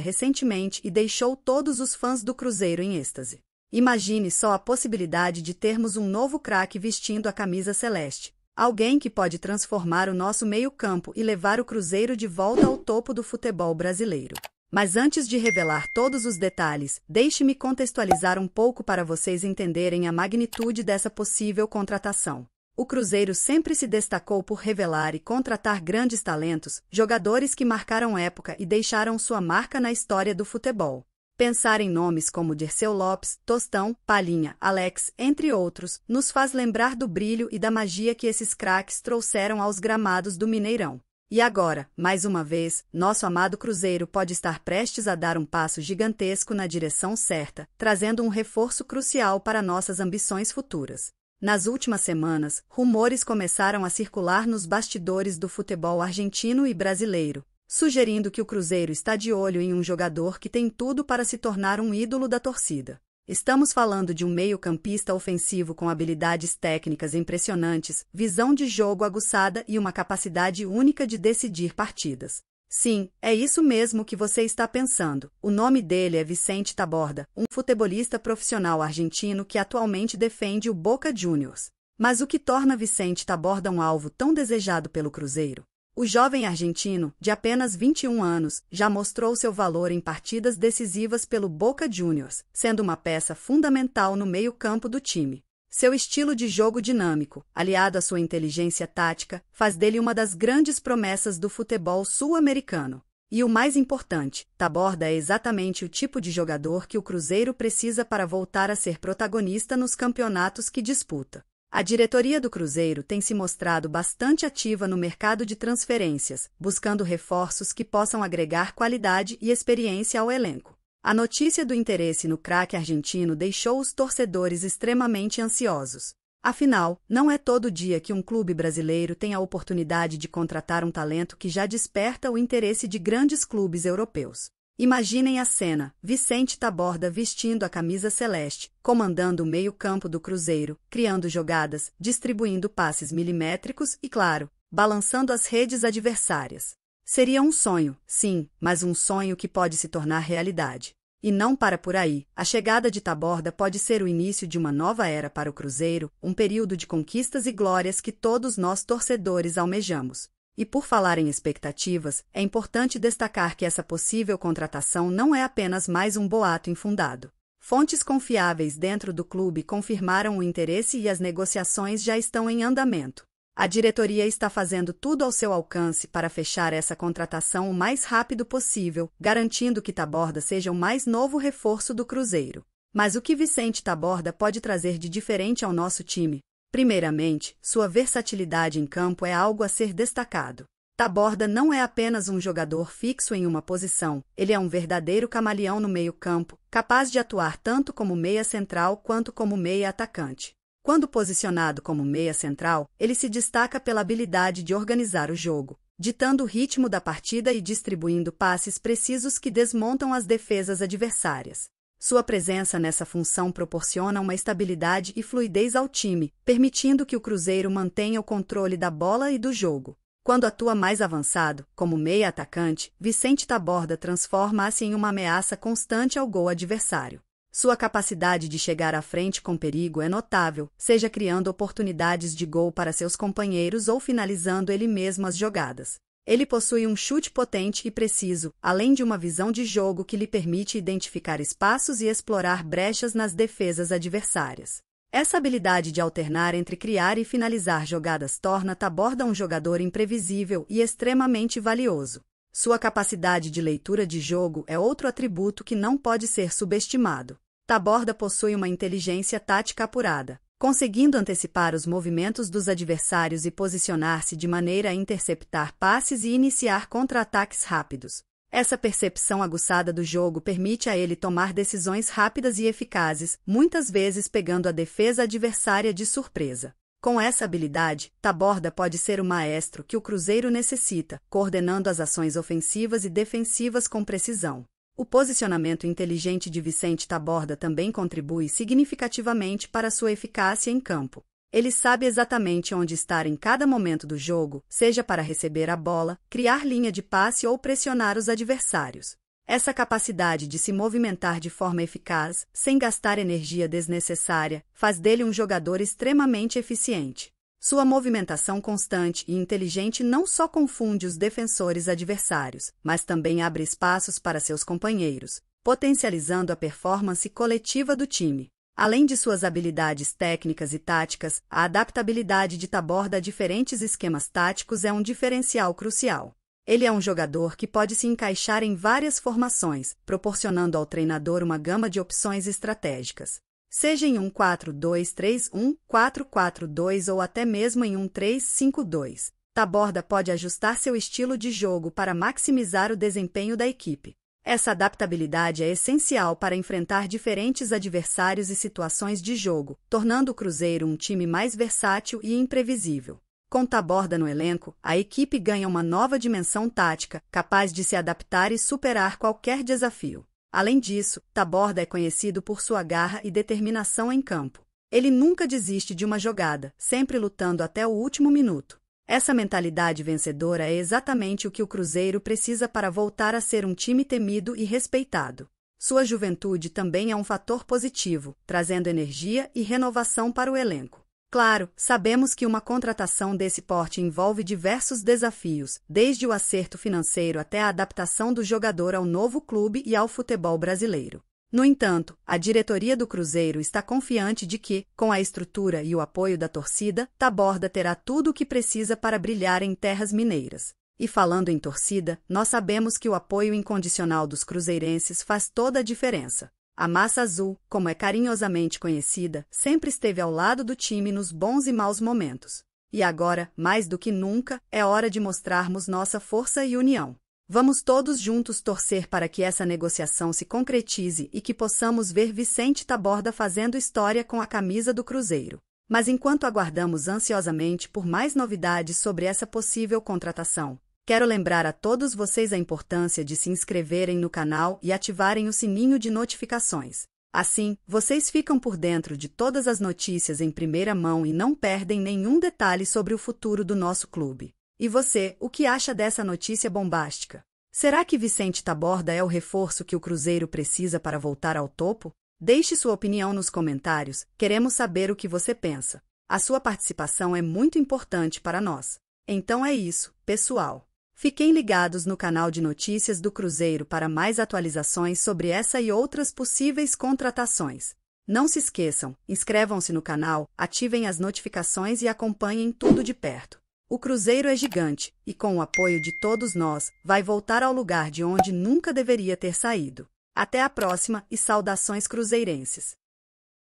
recentemente e deixou todos os fãs do Cruzeiro em êxtase. Imagine só a possibilidade de termos um novo craque vestindo a camisa celeste. Alguém que pode transformar o nosso meio-campo e levar o Cruzeiro de volta ao topo do futebol brasileiro. Mas antes de revelar todos os detalhes, deixe-me contextualizar um pouco para vocês entenderem a magnitude dessa possível contratação. O Cruzeiro sempre se destacou por revelar e contratar grandes talentos, jogadores que marcaram época e deixaram sua marca na história do futebol. Pensar em nomes como Dirceu Lopes, Tostão, Palinha, Alex, entre outros, nos faz lembrar do brilho e da magia que esses craques trouxeram aos gramados do Mineirão. E agora, mais uma vez, nosso amado Cruzeiro pode estar prestes a dar um passo gigantesco na direção certa, trazendo um reforço crucial para nossas ambições futuras. Nas últimas semanas, rumores começaram a circular nos bastidores do futebol argentino e brasileiro, sugerindo que o Cruzeiro está de olho em um jogador que tem tudo para se tornar um ídolo da torcida. Estamos falando de um meio-campista ofensivo com habilidades técnicas impressionantes, visão de jogo aguçada e uma capacidade única de decidir partidas. Sim, é isso mesmo que você está pensando. O nome dele é Vicente Taborda, um futebolista profissional argentino que atualmente defende o Boca Juniors. Mas o que torna Vicente Taborda um alvo tão desejado pelo Cruzeiro? O jovem argentino, de apenas 21 anos, já mostrou seu valor em partidas decisivas pelo Boca Juniors, sendo uma peça fundamental no meio-campo do time. Seu estilo de jogo dinâmico, aliado à sua inteligência tática, faz dele uma das grandes promessas do futebol sul-americano. E o mais importante, Taborda é exatamente o tipo de jogador que o Cruzeiro precisa para voltar a ser protagonista nos campeonatos que disputa. A diretoria do Cruzeiro tem se mostrado bastante ativa no mercado de transferências, buscando reforços que possam agregar qualidade e experiência ao elenco. A notícia do interesse no craque argentino deixou os torcedores extremamente ansiosos. Afinal, não é todo dia que um clube brasileiro tem a oportunidade de contratar um talento que já desperta o interesse de grandes clubes europeus. Imaginem a cena: Vicente Taborda vestindo a camisa celeste, comandando o meio-campo do Cruzeiro, criando jogadas, distribuindo passes milimétricos e, claro, balançando as redes adversárias. Seria um sonho, sim, mas um sonho que pode se tornar realidade. E não para por aí. A chegada de Taborda pode ser o início de uma nova era para o Cruzeiro, um período de conquistas e glórias que todos nós torcedores almejamos. E por falar em expectativas, é importante destacar que essa possível contratação não é apenas mais um boato infundado. Fontes confiáveis dentro do clube confirmaram o interesse e as negociações já estão em andamento. A diretoria está fazendo tudo ao seu alcance para fechar essa contratação o mais rápido possível, garantindo que Taborda seja o mais novo reforço do Cruzeiro. Mas o que Vicente Taborda pode trazer de diferente ao nosso time? Primeiramente, sua versatilidade em campo é algo a ser destacado. Taborda não é apenas um jogador fixo em uma posição, ele é um verdadeiro camaleão no meio-campo, capaz de atuar tanto como meia central quanto como meia atacante. Quando posicionado como meia central, ele se destaca pela habilidade de organizar o jogo, ditando o ritmo da partida e distribuindo passes precisos que desmontam as defesas adversárias. Sua presença nessa função proporciona uma estabilidade e fluidez ao time, permitindo que o Cruzeiro mantenha o controle da bola e do jogo. Quando atua mais avançado, como meia atacante, Vicente Taborda transforma-se em uma ameaça constante ao gol adversário. Sua capacidade de chegar à frente com perigo é notável, seja criando oportunidades de gol para seus companheiros ou finalizando ele mesmo as jogadas. Ele possui um chute potente e preciso, além de uma visão de jogo que lhe permite identificar espaços e explorar brechas nas defesas adversárias. Essa habilidade de alternar entre criar e finalizar jogadas torna Taborda um jogador imprevisível e extremamente valioso. Sua capacidade de leitura de jogo é outro atributo que não pode ser subestimado. Taborda possui uma inteligência tática apurada, conseguindo antecipar os movimentos dos adversários e posicionar-se de maneira a interceptar passes e iniciar contra-ataques rápidos. Essa percepção aguçada do jogo permite a ele tomar decisões rápidas e eficazes, muitas vezes pegando a defesa adversária de surpresa. Com essa habilidade, Taborda pode ser o maestro que o Cruzeiro necessita, coordenando as ações ofensivas e defensivas com precisão. O posicionamento inteligente de Vicente Taborda também contribui significativamente para sua eficácia em campo. Ele sabe exatamente onde estar em cada momento do jogo, seja para receber a bola, criar linha de passe ou pressionar os adversários. Essa capacidade de se movimentar de forma eficaz, sem gastar energia desnecessária, faz dele um jogador extremamente eficiente. Sua movimentação constante e inteligente não só confunde os defensores adversários, mas também abre espaços para seus companheiros, potencializando a performance coletiva do time. Além de suas habilidades técnicas e táticas, a adaptabilidade de Taborda a diferentes esquemas táticos é um diferencial crucial. Ele é um jogador que pode se encaixar em várias formações, proporcionando ao treinador uma gama de opções estratégicas seja em um 4-2-3-1-4-4-2 ou até mesmo em um 3-5-2. Taborda pode ajustar seu estilo de jogo para maximizar o desempenho da equipe. Essa adaptabilidade é essencial para enfrentar diferentes adversários e situações de jogo, tornando o Cruzeiro um time mais versátil e imprevisível. Com Taborda no elenco, a equipe ganha uma nova dimensão tática, capaz de se adaptar e superar qualquer desafio. Além disso, Taborda é conhecido por sua garra e determinação em campo. Ele nunca desiste de uma jogada, sempre lutando até o último minuto. Essa mentalidade vencedora é exatamente o que o Cruzeiro precisa para voltar a ser um time temido e respeitado. Sua juventude também é um fator positivo, trazendo energia e renovação para o elenco. Claro, sabemos que uma contratação desse porte envolve diversos desafios, desde o acerto financeiro até a adaptação do jogador ao novo clube e ao futebol brasileiro. No entanto, a diretoria do Cruzeiro está confiante de que, com a estrutura e o apoio da torcida, Taborda terá tudo o que precisa para brilhar em terras mineiras. E falando em torcida, nós sabemos que o apoio incondicional dos cruzeirenses faz toda a diferença. A massa azul, como é carinhosamente conhecida, sempre esteve ao lado do time nos bons e maus momentos. E agora, mais do que nunca, é hora de mostrarmos nossa força e união. Vamos todos juntos torcer para que essa negociação se concretize e que possamos ver Vicente Taborda fazendo história com a camisa do Cruzeiro. Mas enquanto aguardamos ansiosamente por mais novidades sobre essa possível contratação, Quero lembrar a todos vocês a importância de se inscreverem no canal e ativarem o sininho de notificações. Assim, vocês ficam por dentro de todas as notícias em primeira mão e não perdem nenhum detalhe sobre o futuro do nosso clube. E você, o que acha dessa notícia bombástica? Será que Vicente Taborda é o reforço que o Cruzeiro precisa para voltar ao topo? Deixe sua opinião nos comentários, queremos saber o que você pensa. A sua participação é muito importante para nós. Então é isso, pessoal. Fiquem ligados no canal de notícias do Cruzeiro para mais atualizações sobre essa e outras possíveis contratações. Não se esqueçam, inscrevam-se no canal, ativem as notificações e acompanhem tudo de perto. O Cruzeiro é gigante e, com o apoio de todos nós, vai voltar ao lugar de onde nunca deveria ter saído. Até a próxima e saudações cruzeirenses!